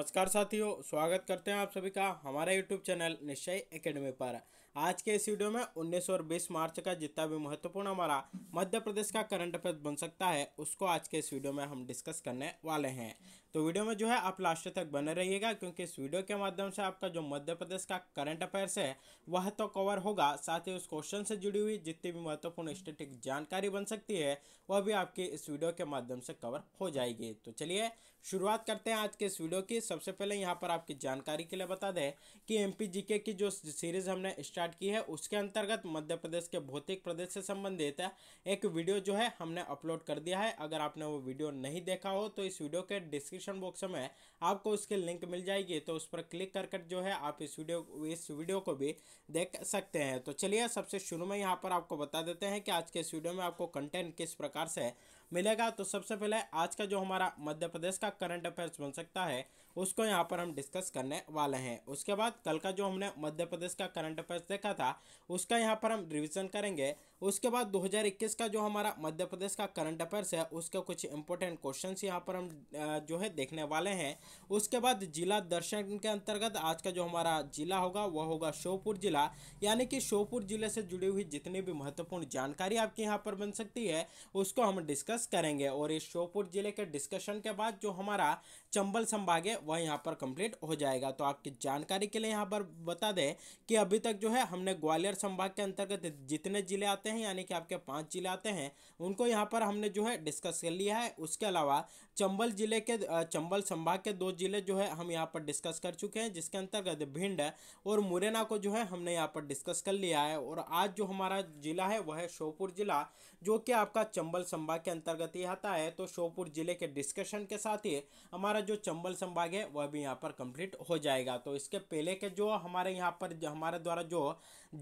नमस्कार साथियों स्वागत करते हैं आप सभी का हमारे YouTube चैनल निश्चय एकेडमी पर आज के इस वीडियो में उन्नीस और बीस मार्च का जितना भी महत्वपूर्ण हमारा मध्य प्रदेश का करंट अफेयर बन सकता है उसको आज के इस वीडियो में हम डिस्कस करने वाले हैं तो वीडियो में जो है आप लास्ट तक बने रहिएगा क्योंकि इस वीडियो के माध्यम से आपका जो मध्य प्रदेश का करंट अफेयर्स है वह तो कवर होगा साथ ही उस क्वेश्चन से जुड़ी हुई जितनी भी महत्वपूर्ण स्टेटिक जानकारी बन सकती है वह भी आपकी इस वीडियो के माध्यम से कवर हो जाएगी तो चलिए शुरुआत करते हैं आज के इस वीडियो की सबसे पहले यहाँ पर आपकी जानकारी के लिए बता दें कि एम की जो सीरीज़ हमने स्टार्ट की है उसके अंतर्गत मध्य प्रदेश के भौतिक प्रदेश से संबंधित एक वीडियो जो है हमने अपलोड कर दिया है अगर आपने वो वीडियो नहीं देखा हो तो इस वीडियो के डिस्क्रिप्शन बॉक्स में आपको उसके लिंक मिल जाएगी तो उस पर क्लिक कर जो है आप इस वीडियो इस वीडियो को भी देख सकते हैं तो चलिए सबसे शुरू में यहाँ पर आपको बता देते हैं कि आज के इस वीडियो में आपको कंटेंट किस प्रकार से मिलेगा तो सबसे पहले आज का जो हमारा मध्य प्रदेश का करंट अफेयर्स बन सकता है उसको यहाँ पर हम डिस्कस करने वाले हैं उसके बाद कल का जो हमने मध्य प्रदेश का करंट अफेयर्स देखा था उसका यहाँ पर हम रिविजन करेंगे उसके बाद 2021 का जो हमारा मध्य प्रदेश का करंट अफेयर्स है उसके कुछ इंपॉर्टेंट क्वेश्चन यहाँ पर हम जो है देखने वाले हैं उसके बाद जिला दर्शन के अंतर्गत आज का जो हमारा जिला होगा वह होगा श्योपुर जिला यानी कि श्योपुर जिले से जुड़ी हुई जितनी भी महत्वपूर्ण जानकारी आपके यहाँ पर बन सकती है उसको हम डिस्कस करेंगे और इस श्योपुर जिले के डिस्कशन के बाद जो हमारा चंबल संभाग है वह यहाँ पर कंप्लीट हो जाएगा तो आपकी जानकारी के लिए यहाँ पर बता दें कि अभी तक जो है हमने ग्वालियर संभाग के अंतर्गत जितने जिले आते आते हैं यानी कि आपके पांच जिले आते हैं उनको यहाँ पर हमने जो है डिस्कस कर लिया है उसके अलावा चंबल जिले के चंबल संभाग के दो जिले जो है हम यहाँ पर डिस्कस कर चुके हैं जिसके अंतर्गत भिंड और मुरैना को जो है हमने यहाँ पर डिस्कस कर लिया है और आज जो हमारा जिला है वह है श्योपुर जिला जो कि आपका चंबल संभाग के अंतर्गत ही आता है तो श्योपुर जिले के डिस्कशन के साथ ही हमारा जो चंबल संभाग है वह भी यहाँ पर कंप्लीट हो जाएगा तो इसके पहले के जो हमारे यहाँ पर हमारे द्वारा जो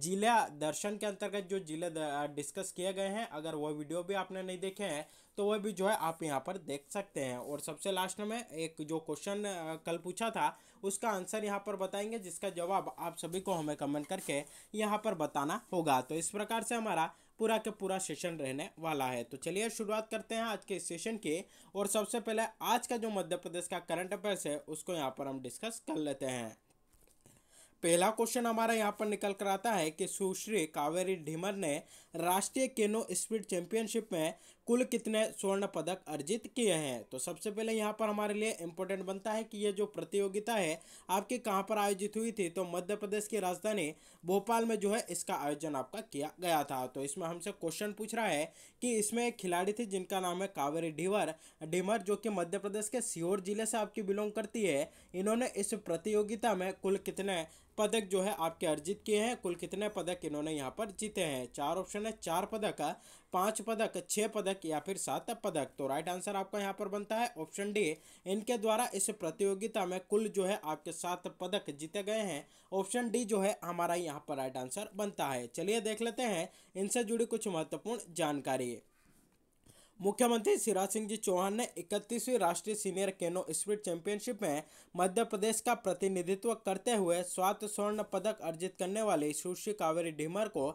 जिला दर्शन के अंतर्गत जो जिले डिस्कस किए गए हैं अगर वह वीडियो भी आपने नहीं देखे हैं तो वह भी जो है आप यहाँ पर देख सकते हैं और सबसे लास्ट में एक जो क्वेश्चन कल पूछा था उसका आंसर यहाँ पर बताएंगे जिसका जवाब आप सभी को हमें कमेंट करके यहाँ पर बताना होगा तो इस प्रकार से हमारा पूरा के पूरा सेशन रहने वाला है तो चलिए शुरुआत करते हैं आज के सेशन की और सबसे पहले आज का जो मध्य प्रदेश का करंट अफेयर्स है उसको यहाँ पर हम डिस्कस कर लेते हैं पहला क्वेश्चन हमारा यहाँ पर निकल कर आता है कि सुश्री कावेरी ढीमर ने राष्ट्रीय केनो स्पीड चैंपियनशिप में कुल कितने स्वर्ण पदक अर्जित किए हैं तो सबसे पहले यहाँ पर हमारे लिए इम्पोर्टेंट बनता है कि ये जो प्रतियोगिता है आपके कहाँ पर आयोजित हुई थी तो मध्य प्रदेश की राजधानी भोपाल में जो है इसका आयोजन आपका किया गया था तो इसमें हमसे क्वेश्चन पूछ रहा है कि इसमें एक खिलाड़ी थी जिनका नाम है कावेरी ढीवर ढीमर जो कि मध्य प्रदेश के सीहोर जिले से आपकी बिलोंग करती है इन्होंने इस प्रतियोगिता में कुल कितने पदक जो है आपके अर्जित किए हैं कुल कितने पदक इन्होंने यहाँ पर जीते हैं चार ऑप्शन है चार पदक पाँच पदक छः पदक या फिर सात पदक तो राइट आंसर आपका यहाँ पर बनता है ऑप्शन डी इनके द्वारा इस प्रतियोगिता में कुल जो है आपके सात पदक जीते गए हैं ऑप्शन डी जो है हमारा यहाँ पर राइट आंसर बनता है चलिए देख लेते हैं इनसे जुड़ी कुछ महत्वपूर्ण जानकारी मुख्यमंत्री शिवराज सिंह जी चौहान ने इकतीसवीं राष्ट्रीय सीनियर कैनो स्पीड चैंपियनशिप में मध्य प्रदेश का प्रतिनिधित्व करते हुए स्वात स्वर्ण पदक अर्जित करने वाले सुश्री कावेरी ढीमर को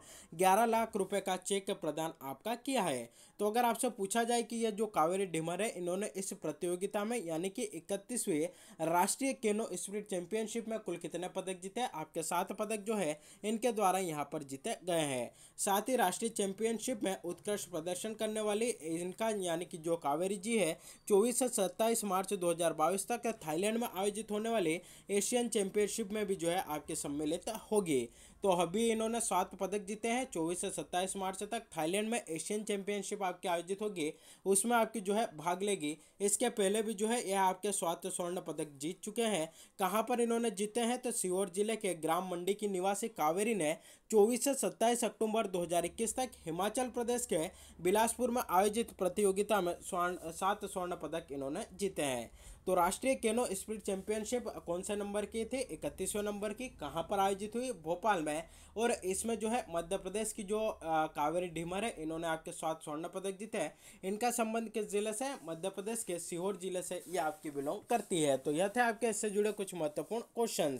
11 लाख रुपए का चेक प्रदान आपका किया है तो अगर आपसे पूछा जाए कि यह जो कावेरी ढीमर है इन्होंने इस प्रतियोगिता में यानी कि इकतीसवीं राष्ट्रीय केनो स्पीड चैंपियनशिप में कुल कितने पदक जीते आपके सात पदक जो है इनके द्वारा यहाँ पर जीते गए हैं साथ ही राष्ट्रीय चैंपियनशिप में उत्कृष्ट प्रदर्शन करने वाली इन श्रीलंका यानी कि जो कावेरी जी है चौबीस से सत्ताईस मार्च 2022 तक थाईलैंड में आयोजित होने वाले एशियन चैंपियनशिप में भी जो है आपके सम्मिलित होगी तो अभी इन्होंने सात पदक जीते हैं चौबीस से सत्ताईस मार्च तक थाईलैंड में एशियन चैंपियनशिप आपकी आयोजित होगी उसमें आपकी जो है भाग लेगी इसके पहले भी जो है यह आपके स्वास्थ्य स्वर्ण पदक जीत चुके हैं कहाँ पर इन्होंने जीते हैं तो सीहोर जिले के ग्राम मंडी की निवासी कावेरी ने चौबीस से सत्ताईस अक्टूबर दो तक हिमाचल प्रदेश के बिलासपुर में आयोजित प्रतियोगिता में स्वर्ण सात स्वर्ण पदक इन्होंने जीते हैं तो राष्ट्रीय केनो स्पीड चैंपियनशिप कौन से नंबर की थी इकतीसवें नंबर की कहाँ पर आयोजित हुई भोपाल में और इसमें जो है मध्य प्रदेश की जो कावेरी ढीमर है इन्होंने आपके साथ स्वर्ण पदक जीते हैं इनका संबंध किस जिले से मध्य प्रदेश के सीहोर जिले से ये आपकी बिलोंग करती है तो यह थे आपके इससे जुड़े कुछ महत्वपूर्ण क्वेश्चन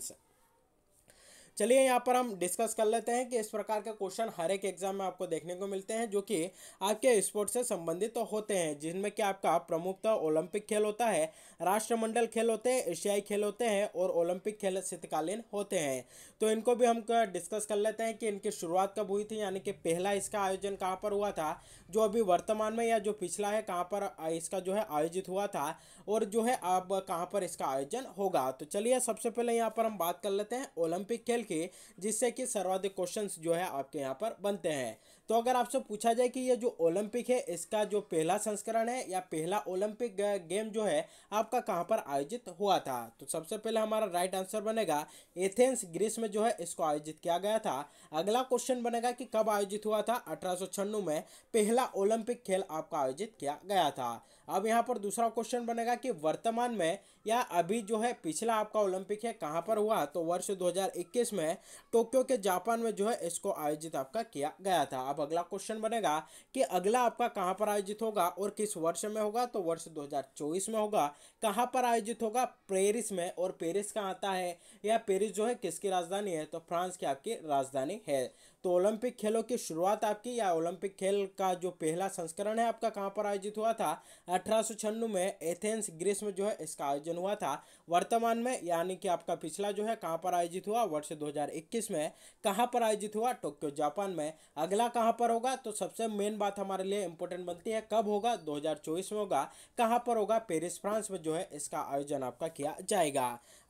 चलिए यहाँ पर हम डिस्कस कर लेते हैं कि इस प्रकार के क्वेश्चन हर एक एग्जाम में आपको देखने को मिलते हैं जो कि आपके स्पोर्ट से संबंधित तो होते हैं जिनमें कि आपका प्रमुखता ओलंपिक खेल होता है राष्ट्रमंडल खेल होते हैं एशियाई खेल होते हैं और ओलंपिक खेल शीतकालीन होते हैं तो इनको भी हम डिस्कस कर लेते हैं कि इनकी शुरुआत कब हुई थी यानी कि पहला इसका आयोजन कहाँ पर हुआ था जो अभी वर्तमान में या जो पिछला है कहाँ पर इसका जो है आयोजित हुआ था और जो है अब कहाँ पर इसका आयोजन होगा तो चलिए सबसे पहले यहाँ पर हम बात कर लेते हैं ओलंपिक खेल के जिससे कि सर्वाधिक क्वेश्चन जो है आपके यहाँ पर बनते हैं तो अगर आपसे पूछा जाए कि ये जो ओलंपिक है इसका जो पहला संस्करण है या पहला ओलंपिक गेम जो है आपका कहाँ पर आयोजित हुआ था तो सबसे पहले हमारा राइट आंसर बनेगा एथेंस ग्रीस में जो है इसको आयोजित किया गया था अगला क्वेश्चन बनेगा कि कब आयोजित हुआ था अठारह में पहला ओलंपिक खेल आपका आयोजित किया गया था अब यहाँ पर दूसरा क्वेश्चन बनेगा कि वर्तमान में या अभी जो है पिछला आपका ओलंपिक है कहाँ पर हुआ तो वर्ष 2021 में टोक्यो के जापान में जो है इसको आयोजित आपका किया गया था अब अगला क्वेश्चन बनेगा कि अगला आपका कहाँ पर आयोजित होगा और किस वर्ष में होगा तो वर्ष 2024 में होगा कहाँ पर आयोजित होगा पेरिस में और पेरिस कहाँ आता है या पेरिस जो है किसकी राजधानी है तो फ्रांस की आपकी राजधानी है तो ओलंपिक खेलों की शुरुआत आपकी या ओलंपिक खेल का जो पहला संस्करण है आपका कहाँ पर आयोजित हुआ था अठारह में एथेंस ग्रीस में जो है इसका आयोजन आयोजन हुआ था वर्तमान में यानी कि आपका पिछला जो है कहाँ पर आयोजित हुआ वर्ष 2021 में कहाँ पर आयोजित हुआ टोक्यो जापान में अगला कहाँ पर होगा तो सबसे मेन बात हमारे लिए इंपॉर्टेंट बनती है कब होगा दो में होगा कहाँ पर होगा पेरिस फ्रांस में जो है इसका आयोजन आपका किया जाएगा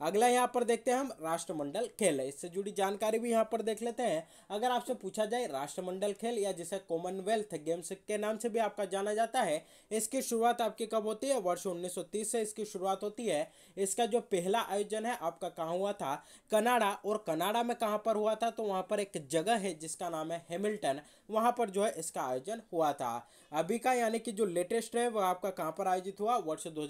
अगला यहाँ पर देखते हैं हम राष्ट्रमंडल खेल इससे जुड़ी जानकारी भी यहाँ पर देख लेते हैं अगर आपसे पूछा जाए राष्ट्रमंडल खेल या जिसे कॉमनवेल्थ गेम्स के नाम से भी आपका जाना जाता है इसकी शुरुआत आपकी कब होती है वर्ष 1930 से इसकी शुरुआत होती है है इसका जो पहला आयोजन है आपका कहाँ हुआ था कनाडा और कनाडा में कहाँ पर हुआ था तो वहाँ पर एक जगह है जिसका नाम है हेमिल्टन वहाँ पर जो है इसका आयोजन हुआ था अभी का यानी कि जो लेटेस्ट है वह आपका कहाँ पर आयोजित हुआ वर्ष दो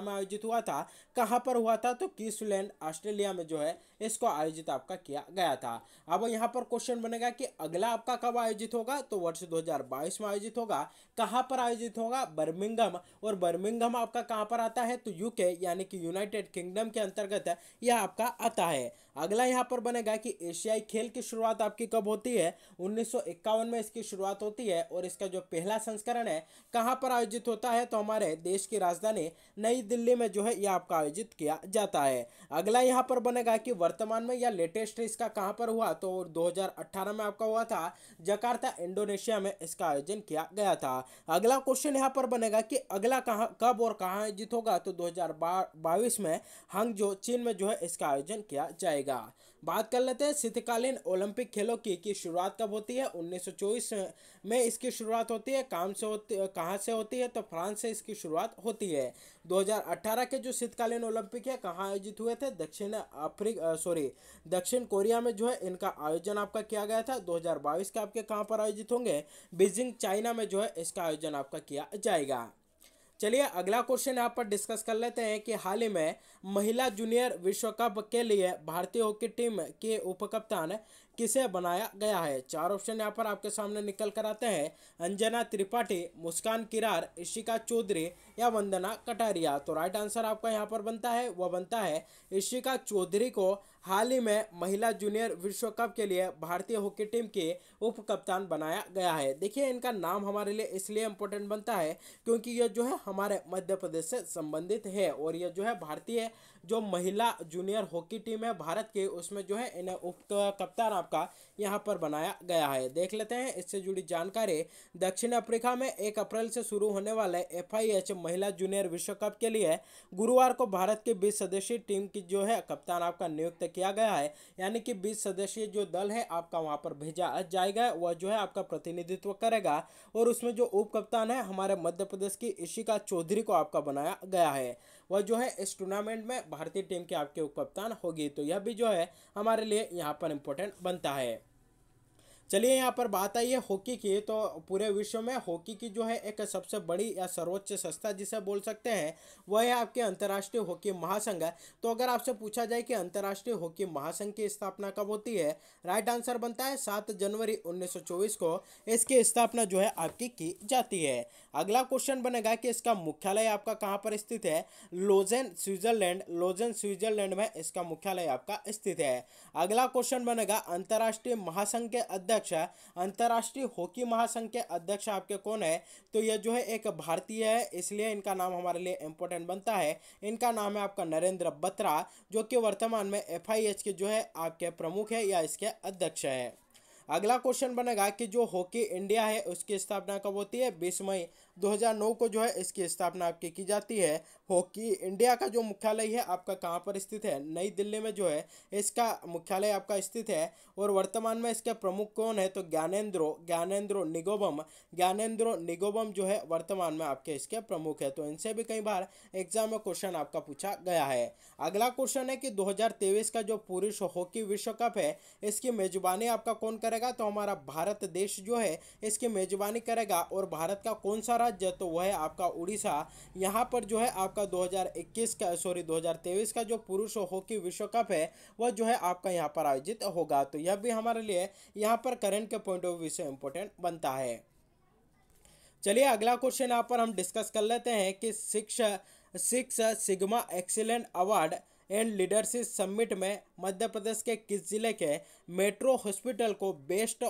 में आयोजित हुआ था कहाँ पर हुआ था तो किसलैंड ऑस्ट्रेलिया में जो है इसको आयोजित आपका किया गया था अब यहाँ पर क्वेश्चन बनेगा कि अगला आपका कब आयोजित होगा तो वर्ष 2022 में आयोजित होगा कहाँ पर आयोजित होगा बर्मिंगम और बर्मिंगम आपका कहाँ पर आता है तो यूके यानी यानी कि यूनाइटेड किंगडम के अंतर्गत है यह आपका आता है अगला यहाँ पर बनेगा कि एशियाई खेल की शुरुआत आपकी कब होती है उन्नीस में इसकी शुरुआत होती है और इसका जो पहला संस्करण है कहाँ पर आयोजित होता है तो हमारे देश की राजधानी नई दिल्ली में जो है यह आपका आयोजित किया जाता है अगला यहाँ पर बनेगा कि वर्तमान में या लेटेस्ट इसका कहाँ पर हुआ तो दो में आपका हुआ था जकार्ता इंडोनेशिया में इसका आयोजन किया गया था अगला क्वेश्चन यहाँ पर बनेगा कि अगला कहाँ कब और कहाँ आयोजित होगा तो दो 2022 में हंगजो चीन में जो है इसका आयोजन किया जाएगा बात कर लेते हैं शीतकालीन ओलंपिक खेलों की की शुरुआत कब होती है 1924 में इसकी शुरुआत होती है काम से होती कहाँ से होती है तो फ्रांस से इसकी शुरुआत होती है 2018 के जो शीतकालीन ओलंपिक है कहाँ आयोजित हुए थे दक्षिण अफ्रीका सॉरी दक्षिण कोरिया में जो है इनका आयोजन आपका किया गया था दो के आपके कहाँ पर आयोजित होंगे बीजिंग चाइना में जो है इसका आयोजन आपका किया जाएगा चलिए अगला क्वेश्चन यहाँ पर डिस्कस कर लेते हैं कि हाल ही में महिला जूनियर विश्व कप के लिए भारतीय हॉकी टीम के उपकप्तान किसे बनाया गया है चार ऑप्शन यहाँ पर आपके सामने निकल कर आते हैं अंजना त्रिपाठी मुस्कान किरार इशिका चौधरी या वंदना कटारिया तो राइट आंसर आपका यहाँ पर बनता है वह बनता है इशिका चौधरी को हाल ही में महिला जूनियर विश्व कप के लिए भारतीय हॉकी टीम के उप कप्तान बनाया गया है देखिए इनका नाम हमारे लिए इसलिए इम्पोर्टेंट बनता है क्योंकि यह जो है हमारे मध्य प्रदेश से संबंधित है और यह जो है भारतीय जो महिला जूनियर हॉकी टीम है भारत की उसमें जो है इन्हें उप कप्तान आपका यहाँ पर बनाया गया है देख लेते हैं इससे जुड़ी जानकारी दक्षिण अफ्रीका में एक अप्रैल से शुरू होने वाले एफ महिला जूनियर विश्व कप के लिए गुरुवार को भारत की बीस सदस्यीय टीम की जो है कप्तान आपका नियुक्त किया गया है यानी कि बीस सदस्यीय जो दल है आपका वहाँ पर भेजा जाएगा वह जो है आपका प्रतिनिधित्व करेगा और उसमें जो उप कप्तान है हमारे मध्य प्रदेश की इशिका चौधरी को आपका बनाया गया है वह जो है इस टूर्नामेंट में भारतीय टीम के आपके उप कप्तान होगी तो यह भी जो है हमारे लिए यहाँ पर इम्पोर्टेंट बनता है चलिए यहाँ पर बात आई है हॉकी की तो पूरे विश्व में हॉकी की जो है एक सबसे बड़ी या सर्वोच्च संस्था जिसे बोल सकते हैं वह है आपके अंतर्राष्ट्रीय हॉकी महासंघ तो अगर आपसे पूछा जाए कि अंतर्राष्ट्रीय हॉकी महासंघ की स्थापना कब होती है राइट आंसर बनता है सात जनवरी उन्नीस को इसकी स्थापना जो है आपकी की जाती है अगला क्वेश्चन बनेगा कि इसका मुख्यालय आपका कहाँ पर स्थित है लोजन स्विट्जरलैंड लोजन स्विट्जरलैंड में इसका मुख्यालय आपका स्थित है अगला क्वेश्चन बनेगा अंतर्राष्ट्रीय महासंघ के अध्यक्ष अंतर्राष्ट्रीय हॉकी महासंघ के अध्यक्ष आपके कौन है तो यह जो है एक भारतीय है इसलिए इनका नाम हमारे लिए इंपॉर्टेंट बनता है इनका नाम है आपका नरेंद्र बत्रा जो कि वर्तमान में एफ के जो है आपके प्रमुख है या इसके अध्यक्ष है अगला क्वेश्चन बनेगा कि जो हॉकी इंडिया है उसकी स्थापना कब होती है बीस मई 2009 को जो है इसकी स्थापना आपकी की जाती है हॉकी इंडिया का जो मुख्यालय है आपका कहाँ पर स्थित है नई दिल्ली में जो है इसका मुख्यालय आपका स्थित है और वर्तमान में इसके प्रमुख कौन है तो ज्ञानेन्द्रो ज्ञानेन्द्रो निगोबम ज्ञानेन्द्रो निगोबम जो है वर्तमान में आपके इसके प्रमुख है तो इनसे भी कई बार एग्जाम में क्वेश्चन आपका पूछा गया है अगला क्वेश्चन है कि दो का जो पुरुष हॉकी विश्व कप है इसकी मेजबानी आपका कौन करेगा करेगा तो हमारा भारत देश जो है इसकी मेजबानी करेगा और भारत का कौन सा राज्य तो वह है आपका उड़ीसा यहाँ पर जो है आपका 2021 का सॉरी 2023 का जो पुरुष हॉकी विश्व कप है वह जो है आपका यहाँ पर आयोजित होगा तो यह भी हमारे लिए यहाँ पर करंट के पॉइंट ऑफ व्यू से इम्पोर्टेंट बनता है चलिए अगला क्वेश्चन यहाँ पर हम डिस्कस कर लेते हैं कि six six sigma excellent award and leadership summit में मध्य प्रदेश के किस जिले के मेट्रो हॉस्पिटल को best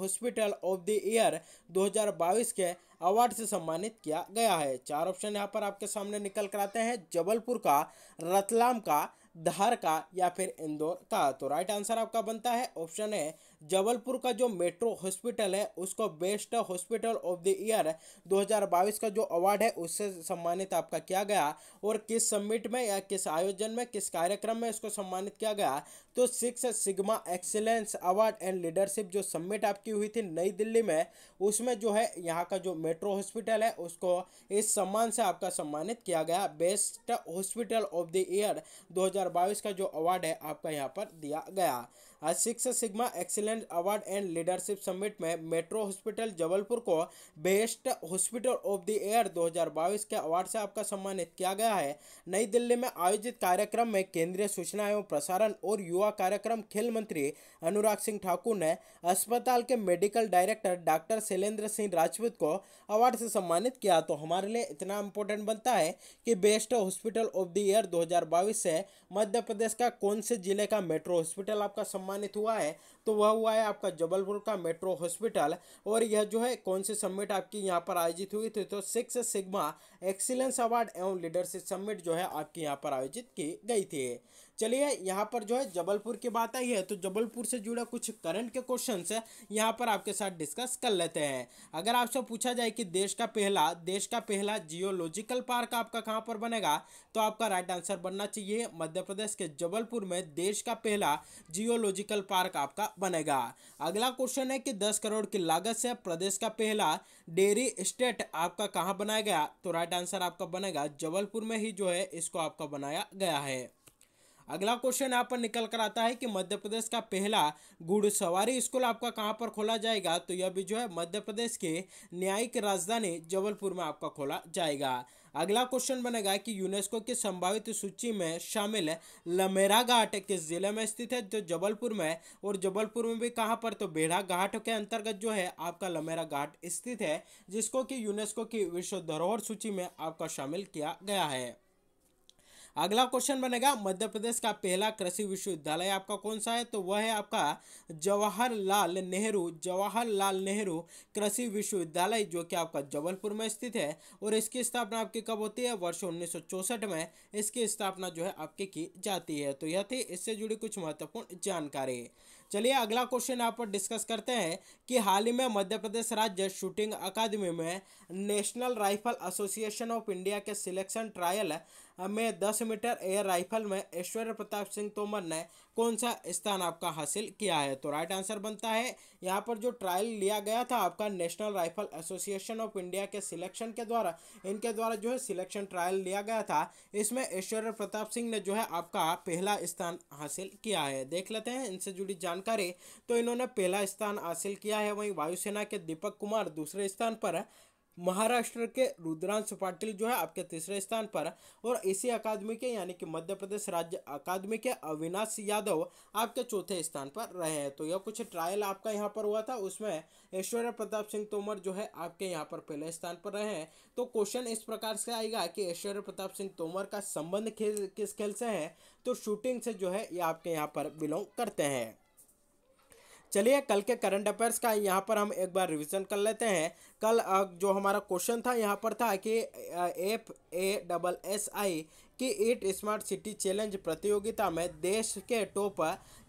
hospital of the year 2022 के अवार्ड से सम्मानित किया गया है चार ऑप्शन यहाँ पर आपके सामने निकल कर आते हैं जबलपुर का रतलाम का धार का या फिर इंदौर का तो राइट आंसर आपका बनता है ऑप्शन है जबलपुर का जो मेट्रो हॉस्पिटल है उसको best hospital of the year 2022 का जो अवार्ड है उससे सम्मानित आपका किया गया और किस समिट में या किस आयोजन में किस कार्यक्रम में इसको सम्मानित किया गया तो six sigma excellence award and leadership जो सबमिट आपकी हुई थी नई दिल्ली में उसमें जो है यहाँ का जो मेट्रो हॉस्पिटल है उसको इस सम्मान से आपका सम्मानित किया गया best hospital of the year 2022 का जो अवार्ड है आपका यहाँ पर दिया गया six sigma excellence award and leadership summit में मेट्रो हॉस्पिटल जबलपुर को best hospital of the year 2022 के अवार्ड से आपका सम्मानित किया गया है नई दिल्ली में आयोजित कार्यक्रम में केंद्रीय सूचना एवं प्रसारण और युवा हुआ कार्यक्रम खेल मंत्री अनुराग सिंह ठाकुर ने अस्पताल के medical director doctor Shailendra Singh Rajput को अवार्ड से सम्मानित किया तो हमारे लिए इतना इम्पोर्टेंट बनता है कि best hospital of the year 2022 से मध्य प्रदेश का कौन से जिले का मेट्रो हॉस्पिटल आपका सम्मानित हुआ है तो वह हुआ है आपका जबलपुर का मेट्रो हॉस्पिटल और यह जो है कौन से सम्मिट आपकी यहाँ पर आयोजित हुई थी तो सिक्स सिग्मा एक्सीलेंस अवार्ड एवं लीडरशिप सम्मिट जो है आपकी यहाँ पर आयोजित की गई थी चलिए यहाँ पर जो है जबलपुर की बात आई है तो जबलपुर से जुड़ा कुछ करंट के क्वेश्चन है यहाँ पर आपके साथ डिस्कस कर लेते हैं अगर आपसे पूछा जाए कि देश का पहला देश का पहला जियोलॉजिकल पार्क आपका कहाँ पर बनेगा तो आपका राइट आंसर बनना चाहिए मध्य प्रदेश के जबलपुर में देश का पहला जियोलॉजिकल पार्क आपका बनेगा अगला क्वेश्चन है कि दस करोड़ की लागत से प्रदेश का पहला डेयरी स्टेट आपका कहाँ बनाया गया तो राइट आंसर आपका बनेगा जबलपुर में ही जो है इसको आपका बनाया गया है अगला क्वेश्चन यहाँ पर निकल कर आता है कि मध्य प्रदेश का पहला घुड़सवारी स्कूल आपका कहाँ पर खोला जाएगा तो यह भी जो है मध्य प्रदेश के न्यायिक राजधानी जबलपुर में आपका खोला जाएगा अगला क्वेश्चन बनेगा कि यूनेस्को की संभावित सूची में शामिल लमेरा घाट किस जिले में स्थित है जो तो जबलपुर में और जबलपुर में भी कहाँ पर तो बेड़ा घाट के अंतर्गत जो है आपका लमेरा घाट स्थित है जिसको कि यूनेस्को की विश्व धरोहर सूची में आपका शामिल किया गया है अगला क्वेश्चन बनेगा मध्य प्रदेश का पहला कृषि विश्वविद्यालय आपका कौन सा है तो वह है आपका जवाहरलाल नेहरू जवाहरलाल नेहरू कृषि विश्वविद्यालय जो कि आपका जबलपुर में स्थित है और इसकी स्थापना आपकी कब होती है वर्ष उन्नीस में इसकी स्थापना जो है आपकी की जाती है तो यह थी इससे जुड़ी कुछ महत्वपूर्ण जानकारी चलिए अगला क्वेश्चन आप पर डिस्कस करते हैं कि हाल ही में मध्य प्रदेश राज्य शूटिंग अकादमी में national rifle association of India के सिलेक्शन ट्रायल में दस मीटर एयर राइफल में ऐश्वर्य प्रताप सिंह तोमर ने कौन सा स्थान आपका हासिल किया है तो राइट आंसर बनता है यहाँ पर जो ट्रायल लिया गया था आपका national rifle association of India के सिलेक्शन के द्वारा इनके द्वारा जो है सिलेक्शन ट्रायल लिया गया था इसमें ऐश्वर्य प्रताप सिंह ने जो है आपका पहला स्थान हासिल किया है देख लेते हैं इनसे जुड़ी जानकारी तो इन्होंने पहला स्थान हासिल किया है वहीं वायुसेना के दीपक कुमार दूसरे स्थान पर महाराष्ट्र के रुद्रांश पाटिल जो है आपके तीसरे स्थान पर और इसी अकादमी के यानी कि मध्य प्रदेश राज्य अकादमी के अविनाश यादव आपके चौथे स्थान पर रहे हैं तो यह कुछ ट्रायल आपका यहाँ पर हुआ था उसमें ऐश्वर्य प्रताप सिंह तोमर जो है आपके यहाँ पर पहले स्थान पर रहे हैं तो क्वेश्चन इस प्रकार से आएगा कि ऐश्वर्य प्रताप सिंह तोमर का संबंध खेल किस खेल से है तो शूटिंग से जो है ये आपके यहाँ पर बिलोंग करते हैं चलिए कल के करंट अफेयर्स का यहाँ पर हम एक बार रिविजन कर लेते हैं कल जो हमारा क्वेश्चन था यहाँ पर था कि F A double S I कि ईट स्मार्ट सिटी चैलेंज प्रतियोगिता में देश के टॉप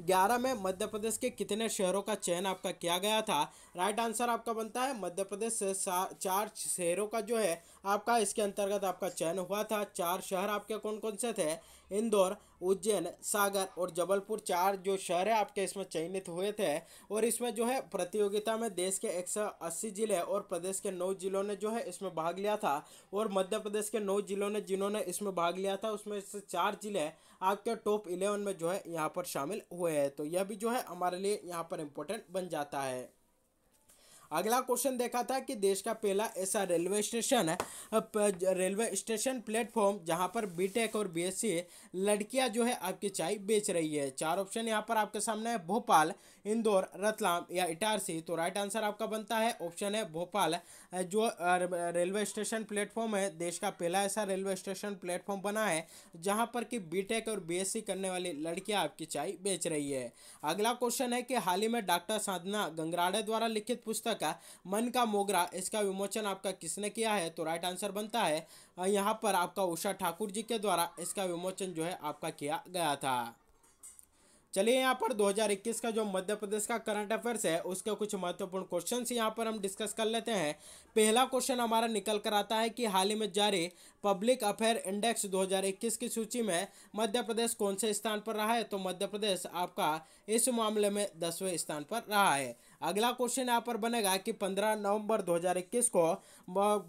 ग्यारह में मध्य प्रदेश के कितने शहरों का चयन आपका किया गया था राइट आंसर आपका बनता है मध्य प्रदेश से चार शहरों का जो है आपका इसके अंतर्गत आपका चयन हुआ था चार शहर आपके कौन कौन से थे इंदौर उज्जैन सागर और जबलपुर चार जो शहर है आपके इसमें चयनित हुए थे और इसमें जो है प्रतियोगिता में देश के 180 जिले और प्रदेश के नौ जिलों ने जो है इसमें भाग लिया था और मध्य प्रदेश के नौ जिलों ने जिन्होंने इसमें भाग लिया आया था उसमें से चार जिले आपके टॉप इलेवन में जो है यहाँ पर शामिल हुए हैं तो यह भी जो है हमारे लिए यहाँ पर इम्पोर्टेंट बन जाता है अगला क्वेश्चन देखा था कि देश का पहला ऐसा रेलवे स्टेशन है रेलवे स्टेशन प्लेटफॉर्म जहां पर बीटेक और बीएससी लड़कियां जो है आपकी चाय बेच रही है चार ऑप्शन यहां पर आपके सामने है भोपाल इंदौर रतलाम या इटारसी तो राइट आंसर आपका बनता है ऑप्शन है भोपाल जो रेलवे स्टेशन प्लेटफॉर्म है देश का पहला ऐसा रेलवे स्टेशन प्लेटफॉर्म बना है जहाँ पर कि बीटेक और बीएससी करने वाली लड़कियाँ आपकी चाय बेच रही है अगला क्वेश्चन है कि हाल ही में डॉक्टर साधना गंगराड़े द्वारा लिखित पुस्तक मन का मोगरा इसका विमोचन आपका किसने किया है तो राइट आंसर बनता है यहाँ पर आपका उषा ठाकुर जी के द्वारा इसका विमोचन जो है आपका किया गया था चलिए यहाँ पर 2021 का जो मध्य प्रदेश का करंट अफेयर्स है उसके कुछ महत्वपूर्ण क्वेश्चन यहाँ पर हम डिस्कस कर लेते हैं पहला क्वेश्चन हमारा निकल कर आता है कि हाल ही में जारी पब्लिक अफेयर इंडेक्स 2021 की सूची में मध्य प्रदेश कौन से स्थान पर रहा है तो मध्य प्रदेश आपका इस मामले में दसवें स्थान पर रहा है अगला क्वेश्चन यहाँ पर बनेगा कि 15 नवंबर 2021 को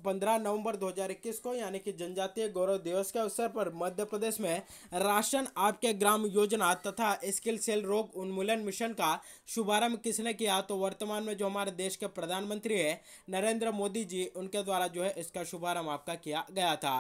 15 नवंबर 2021 को यानी कि जनजातीय गौरव दिवस के अवसर पर मध्य प्रदेश में राशन आपके ग्राम योजना तथा स्किल सेल रोग उन्मूलन मिशन का शुभारंभ किसने किया तो वर्तमान में जो हमारे देश के प्रधानमंत्री है नरेंद्र मोदी जी उनके द्वारा जो है इसका शुभारंभ आपका किया गया था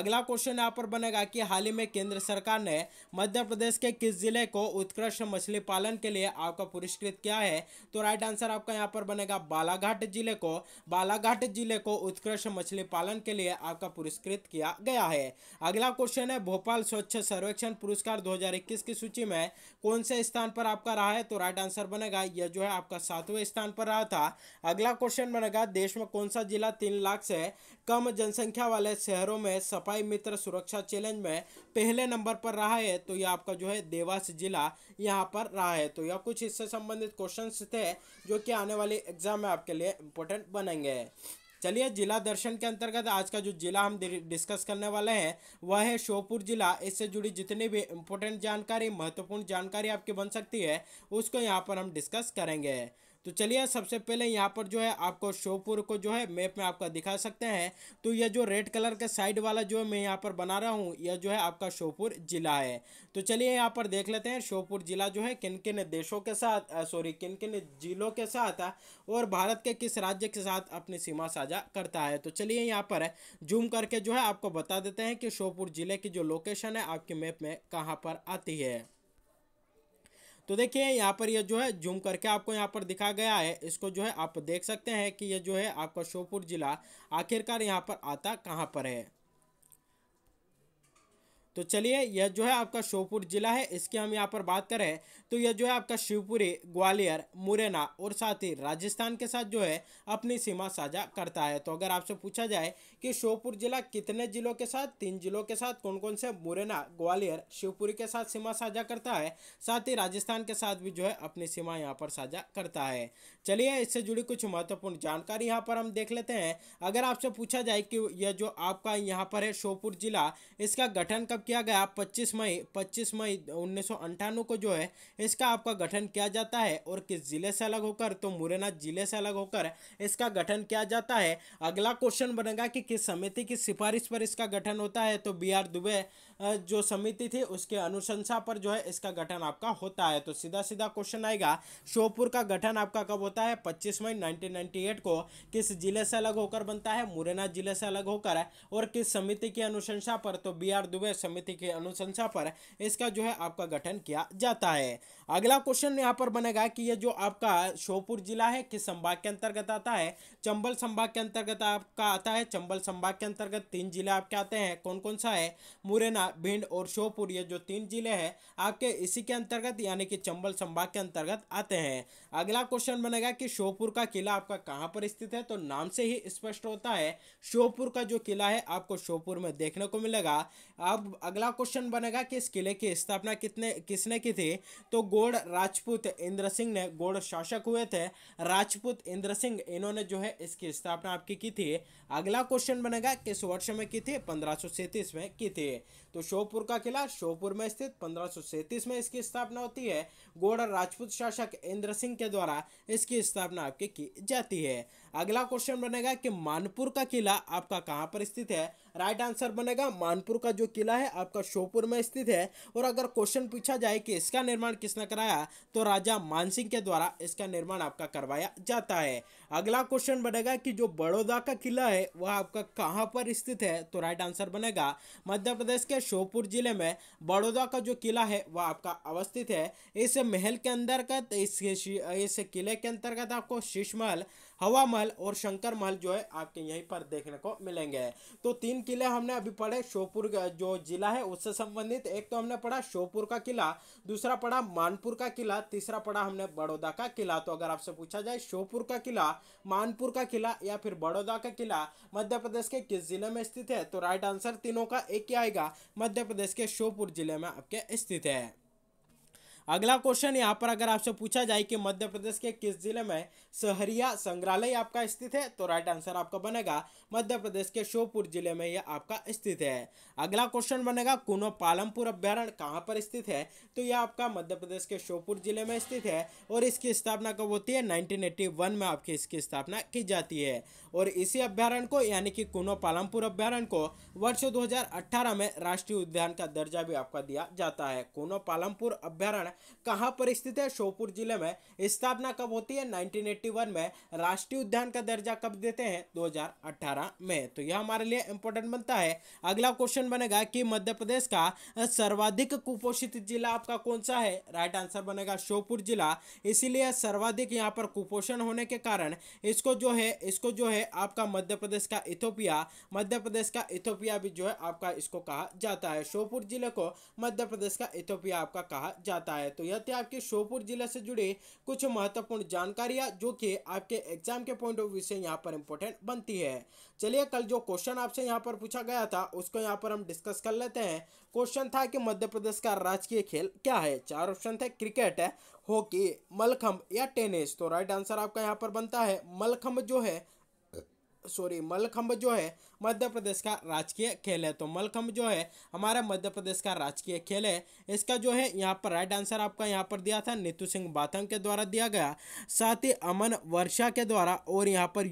अगला क्वेश्चन यहाँ पर बनेगा कि हाल ही में केंद्र सरकार ने मध्य प्रदेश के किस जिले को उत्कृष्ट मछली पालन के लिए आपका पुरस्कृत किया है तो राइट आंसर आंसर आपका यहाँ पर बनेगा बालाघाट जिले को बालाघाट जिले को उत्कृष्ट मछली पालन के लिए आपका पुरस्कृत किया गया है अगला क्वेश्चन है भोपाल स्वच्छ सर्वेक्षण पुरस्कार 2021 की सूची में कौन से स्थान पर आपका रहा है तो राइट आंसर बनेगा यह जो है आपका सातवें स्थान पर रहा था अगला क्वेश्चन बनेगा देश में कौन सा जिला तीन लाख से कम जनसंख्या वाले शहरों में सफाई मित्र सुरक्षा चैलेंज में पहले नंबर पर रहा है तो यह आपका जो है देवास जिला यहाँ पर रहा है तो यह कुछ इससे संबंधित क्वेश्चन थे जो कि आने वाले एग्ज़ाम में आपके लिए इम्पोर्टेंट बनेंगे चलिए जिला दर्शन के अंतर्गत आज का जो जिला हम डिस्कस करने वाले हैं वह है शोपुर जिला इससे जुड़ी जितनी भी इम्पोर्टेंट जानकारी महत्वपूर्ण जानकारी आपकी बन सकती है उसको यहाँ पर हम डिस्कस करेंगे तो चलिए सबसे पहले यहाँ पर जो है आपको शोपुर को जो है मैप में आपका दिखा सकते हैं तो यह जो रेड कलर का साइड वाला जो मैं यहाँ पर बना रहा हूँ यह जो है आपका शोपुर जिला है तो चलिए यहाँ पर देख लेते हैं शोपुर जिला जो है किन किन देशों के साथ सॉरी किन किन जिलों के साथ और भारत के किस राज्य के साथ अपनी सीमा साझा करता है तो चलिए यहाँ पर जूम करके जो है आपको बता देते हैं कि शोपुर ज़िले की जो लोकेशन है आपके मैप में कहाँ पर आती है तो देखिए यहाँ पर ये जो है जूम करके आपको यहाँ पर दिखा गया है इसको जो है आप देख सकते हैं कि ये जो है आपका श्योपुर ज़िला आखिरकार यहाँ पर आता कहाँ पर है तो चलिए यह जो है आपका शोपुर जिला है इसकी हम यहाँ पर बात करें तो यह जो है आपका शिवपुरी ग्वालियर मुरैना और साथ ही राजस्थान के साथ जो है अपनी सीमा साझा करता है तो अगर आपसे पूछा जाए कि शोपुर जिला कितने जिलों के साथ तीन जिलों के साथ कौन कौन से मुरैना ग्वालियर शिवपुरी के साथ सीमा साझा करता है साथ ही राजस्थान के साथ भी जो है अपनी सीमा यहाँ पर साझा करता है चलिए इससे जुड़ी कुछ महत्वपूर्ण जानकारी यहाँ पर हम देख लेते हैं अगर आपसे पूछा जाए कि यह जो आपका यहाँ पर है शोपुर जिला इसका गठन कब किया गया 25 मई 25 मई उन्नीस को जो है इसका आपका गठन किया जाता है और किस जिले से अलग होकर तो मुरैना जिले से अलग होकर इसका गठन किया जाता है अगला क्वेश्चन बनेगा कि किस समिति की सिफारिश पर इसका गठन होता है तो बी दुबे जो समिति थी उसके अनुशंसा पर जो है इसका गठन आपका होता है तो सीधा सीधा क्वेश्चन आएगा शोपुर का गठन आपका कब होता है 25 मई 1998 को किस जिले से अलग होकर बनता है मुरैना जिले से अलग होकर और किस समिति की अनुशंसा पर तो बी आर दुबे समिति समिति की अनुशंसा पर इसका जो है आपका गठन किया जाता है अगला क्वेश्चन यहाँ पर बनेगा कि ये जो आपका शोपुर जिला है किस संभाग के अंतर्गत आता है चंबल संभाग के अंतर्गत आपका आता है चंबल संभाग के अंतर्गत तीन जिले आपके आते हैं कौन कौन सा है मुरैना भिंड और शोपुर ये जो तीन जिले हैं आपके इसी के अंतर्गत यानी कि चंबल संभाग के अंतर्गत आते हैं अगला क्वेश्चन बनेगा कि शोपुर का किला आपका कहाँ पर स्थित है तो नाम से ही स्पष्ट होता है शोपुर का जो किला है आपको शोपुर में देखने को मिलेगा अब अगला क्वेश्चन बनेगा कि इस किले की स्थापना कितने किसने की थी तो गोड़ राजपूत इंद्र सिंह ने गोड़ शासक हुए थे राजपूत इंद्र सिंह इन्होंने जो है इसकी स्थापना आपकी की थी अगला क्वेश्चन बनेगा किस वर्ष में की थी पंद्रह में की थी तो शोपुर का किला शोपुर में स्थित पंद्रह में इसकी स्थापना होती है गोड़ राजपूत शासक इंद्र सिंह के द्वारा इसकी स्थापना आपकी की जाती है अगला क्वेश्चन बनेगा कि मानपुर का किला आपका कहाँ पर स्थित है राइट आंसर बनेगा मानपुर का जो किला है आपका शोपुर में स्थित है और अगर क्वेश्चन पूछा जाए कि इसका निर्माण किसने कराया तो राजा मानसिंह के द्वारा इसका निर्माण आपका करवाया जाता है अगला क्वेश्चन बनेगा कि जो बड़ौदा का किला है वह आपका कहाँ पर स्थित है तो राइट आंसर बनेगा मध्य प्रदेश के शोपुर जिले में बड़ौदा का जो किला है वह आपका अवस्थित है इस महल के अंतर्गत इस, किले के अंतर्गत आपको शीश महल हवा महल और शंकर महल जो है आपके यहीं पर देखने को मिलेंगे तो तीन किले हमने अभी पढ़े शोपुर जो जिला है उससे संबंधित एक तो हमने पढ़ा शोपुर का किला दूसरा पढ़ा मानपुर का किला तीसरा पढ़ा हमने बड़ौदा का किला तो अगर आपसे पूछा जाए शोपुर का किला मानपुर का किला या फिर बड़ौदा का किला मध्य प्रदेश के किस जिले में स्थित है तो राइट आंसर तीनों का एक ही आएगा मध्य प्रदेश के श्योपुर जिले में आपके स्थित है अगला क्वेश्चन यहाँ पर अगर आपसे पूछा जाए कि मध्य प्रदेश के किस जिले में सहरिया संग्रहालय आपका स्थित है तो राइट आंसर आपका बनेगा मध्य प्रदेश के शोपुर जिले में यह आपका स्थित है अगला क्वेश्चन बनेगा कुनो पालमपुर अभ्यारण्य कहाँ पर स्थित है तो यह आपका मध्य प्रदेश के शोपुर जिले में स्थित है और इसकी स्थापना कब होती है नाइनटीन में आपकी इसकी स्थापना की जाती है और इसी अभ्यारण को यानी कि कुनो पालमपुर अभ्यारण को वर्ष 2018 में राष्ट्रीय उद्यान का दर्जा भी आपका दिया जाता है कुनो पालमपुर अभ्यारण कहाँ पर स्थित है शोपुर जिले में स्थापना कब होती है 1981 में राष्ट्रीय उद्यान का दर्जा कब देते हैं 2018 में तो यह हमारे लिए इंपॉर्टेंट बनता है अगला क्वेश्चन बनेगा कि मध्य प्रदेश का सर्वाधिक कुपोषित जिला आपका कौन सा है राइट आंसर बनेगा शोपुर जिला इसीलिए सर्वाधिक यहाँ पर कुपोषण होने के कारण इसको जो है इसको जो है है आपका मध्य प्रदेश का इथोपिया मध्य प्रदेश का इथोपिया भी जो है आपका इसको कहा जाता है शोपुर जिले को मध्य प्रदेश का इथोपिया आपका कहा जाता है तो यह थे आपके शोपुर जिले से जुड़े कुछ महत्वपूर्ण जानकारियां जो कि आपके एग्जाम के पॉइंट ऑफ व्यू से यहाँ पर इंपॉर्टेंट बनती है चलिए कल जो क्वेश्चन आपसे यहाँ पर पूछा गया था उसको यहाँ पर हम डिस्कस कर लेते हैं क्वेश्चन था कि मध्य प्रदेश का राजकीय खेल क्या है चार ऑप्शन थे क्रिकेट हॉकी मलखम्ब या टेनिस तो राइट आंसर आपका यहाँ पर बनता है मलखम्ब जो है सॉरी मलखम्ब जो है मध्य प्रदेश का राजकीय खेल है तो मलखम्ब जो है हमारा मध्य प्रदेश का राजकीय खेल है इसका जो है यहाँ पर राइट आंसर आपका यहाँ पर दिया था नीतू सिंह बाथम के द्वारा दिया गया साथ ही अमन वर्षा के द्वारा और यहाँ पर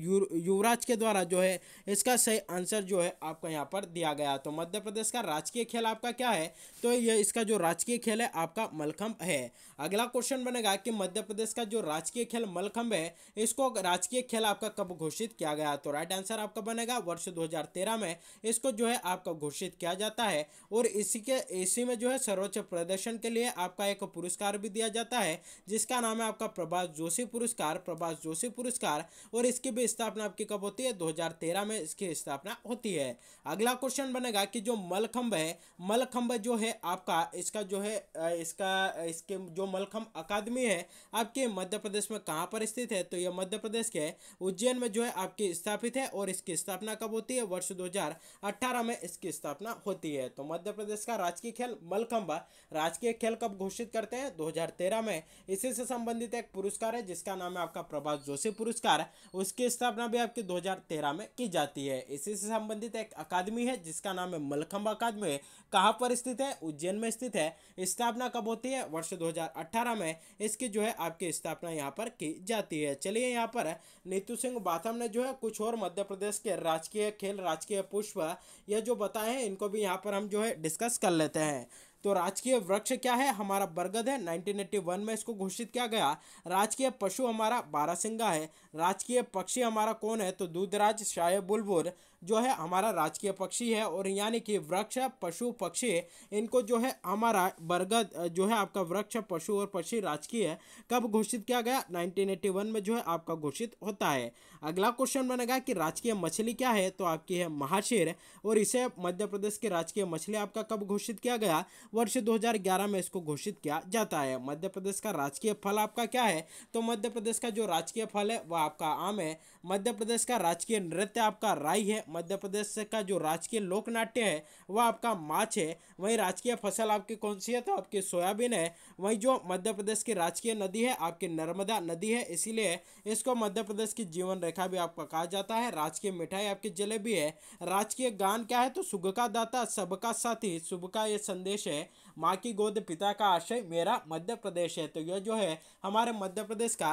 युवराज के द्वारा जो है इसका सही आंसर जो है आपका यहाँ पर दिया गया तो मध्य प्रदेश का राजकीय खेल आपका क्या है तो ये इसका जो राजकीय खेल है आपका मलखम्ब है अगला क्वेश्चन बनेगा कि मध्य प्रदेश का जो राजकीय खेल मलखम्ब है इसको राजकीय खेल आपका कब घोषित किया गया तो राइट राइट आंसर आपका बनेगा वर्ष 2013 में इसको जो है आपका घोषित किया जाता है और इसी के इसी में जो है सर्वोच्च प्रदर्शन के लिए आपका एक पुरस्कार भी दिया जाता है जिसका नाम है आपका प्रभाष जोशी पुरस्कार प्रभाष जोशी पुरस्कार और इसकी भी स्थापना आपकी कब होती है दो में इसकी स्थापना होती है अगला क्वेश्चन बनेगा कि जो मलखम्ब है मलखम्ब जो है आपका इसका जो है इसका इसके जो मलखम्ब अकादमी है आपके मध्य प्रदेश में कहाँ पर स्थित है तो यह मध्य प्रदेश के उज्जैन में जो है आपकी स्थापित स्थापित है और इसकी स्थापना कब होती है वर्ष 2018 में इसकी स्थापना होती है तो मध्य प्रदेश का राजकीय खेल मलखंबा राजकीय खेल कब घोषित करते हैं 2013 में इसी से संबंधित एक पुरस्कार है जिसका नाम है आपका प्रभाष जोशी पुरस्कार उसकी स्थापना भी आपकी दो में की जाती है इसी से संबंधित एक अकादमी है जिसका नाम है मलखंबा अकादमी कहाँ पर स्थित है उज्जैन में स्थित है स्थापना कब होती है वर्ष 2018 में इसकी जो है आपकी स्थापना यहाँ पर की जाती है चलिए यहाँ पर नीतू सिंह बाथम ने जो है कुछ और मध्य प्रदेश के राजकीय खेल राजकीय पुष्प यह जो बताए हैं इनको भी यहाँ पर हम जो है डिस्कस कर लेते हैं तो राजकीय वृक्ष क्या है हमारा बरगद है 1981 में इसको घोषित किया गया राजकीय पशु हमारा बारासिंगा है राजकीय पक्षी हमारा कौन है तो दूधराज शाय बुलबुल जो है हमारा राजकीय पक्षी है और यानी कि वृक्ष पशु पक्षी इनको जो है हमारा बरगद जो है आपका वृक्ष पशु और पक्षी राजकीय कब घोषित किया गया 1981 में जो है आपका घोषित होता है अगला क्वेश्चन बनेगा कि राजकीय मछली क्या है तो आपकी है महाशेर और इसे मध्य प्रदेश की राजकीय मछली आपका कब घोषित किया गया वर्ष 2011 में इसको घोषित किया जाता है मध्य प्रदेश का राजकीय फल आपका क्या है तो मध्य प्रदेश का जो राजकीय फल है वह आपका आम है मध्य प्रदेश का राजकीय नृत्य आपका राई है मध्य प्रदेश का जो राजकीय लोकनाट्य है वह आपका माछ है वहीं राजकीय फसल आपकी कौन सी है तो आपकी सोयाबीन है वहीं जो मध्य प्रदेश की राजकीय नदी है आपकी नर्मदा नदी है इसीलिए इसको मध्य प्रदेश की जीवन रेखा भी आपका कहा जाता है राजकीय मिठाई आपकी जलेबी है राजकीय गान क्या है तो सुख का दाता सबका साथी सुबह का ये संदेश है माँ की गोद पिता का आशय मेरा मध्य प्रदेश है तो यह जो है हमारे मध्य प्रदेश का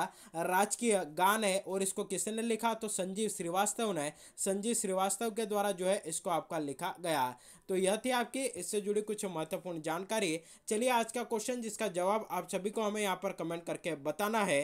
राजकीय गान है और इसको किसने लिखा तो संजीव श्रीवास्तव ने संजीव श्रीवास्तव के द्वारा जो है इसको आपका लिखा गया तो यह थी आपकी इससे जुड़ी कुछ महत्वपूर्ण जानकारी चलिए आज का क्वेश्चन जिसका जवाब आप सभी को हमें यहाँ पर कमेंट करके बताना है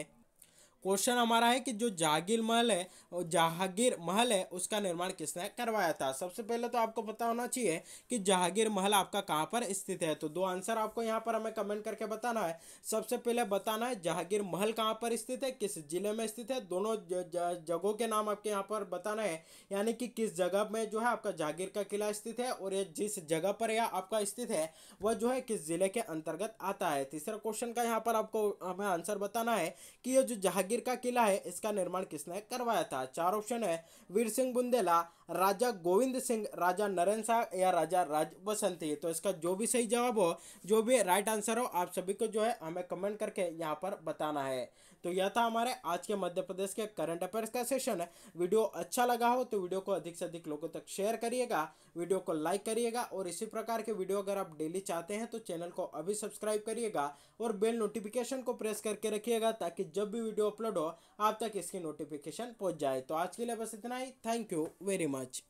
क्वेश्चन हमारा है कि जो जागीर महल है और जहांगीर महल है उसका निर्माण किसने करवाया था सबसे पहले तो आपको पता होना चाहिए कि जहांगीर महल आपका कहाँ पर स्थित है तो दो आंसर आपको यहाँ पर हमें कमेंट करके बताना है सबसे पहले बताना है जहांगीर महल कहाँ पर स्थित है किस जिले में स्थित है दोनों जगहों के नाम आपके यहाँ पर बताना है यानी कि किस जगह में जो है आपका जहांगीर का किला स्थित है और ये जिस जगह पर यह आपका स्थित है वह जो है किस जिले के अंतर्गत आता है तीसरा क्वेश्चन का यहाँ पर आपको हमें आंसर बताना है कि यह जो जहांगीर जहांगीर का किला है इसका निर्माण किसने करवाया था चार ऑप्शन है वीर सिंह बुंदेला राजा गोविंद सिंह राजा नरेंद्र शाह या राजा राज बसंती तो इसका जो भी सही जवाब हो जो भी राइट आंसर हो आप सभी को जो है हमें कमेंट करके यहाँ पर बताना है तो यह था हमारे आज के मध्य प्रदेश के करंट अफेयर्स का सेशन है वीडियो अच्छा लगा हो तो वीडियो को अधिक से अधिक लोगों तक शेयर करिएगा वीडियो को लाइक करिएगा और इसी प्रकार के वीडियो अगर आप डेली चाहते हैं तो चैनल को अभी सब्सक्राइब करिएगा और बेल नोटिफिकेशन को प्रेस करके रखिएगा ताकि जब भी वीडियो अपलोड हो आप तक इसकी नोटिफिकेशन पहुंच जाए तो आज के लिए बस इतना ही थैंक यू वेरी मच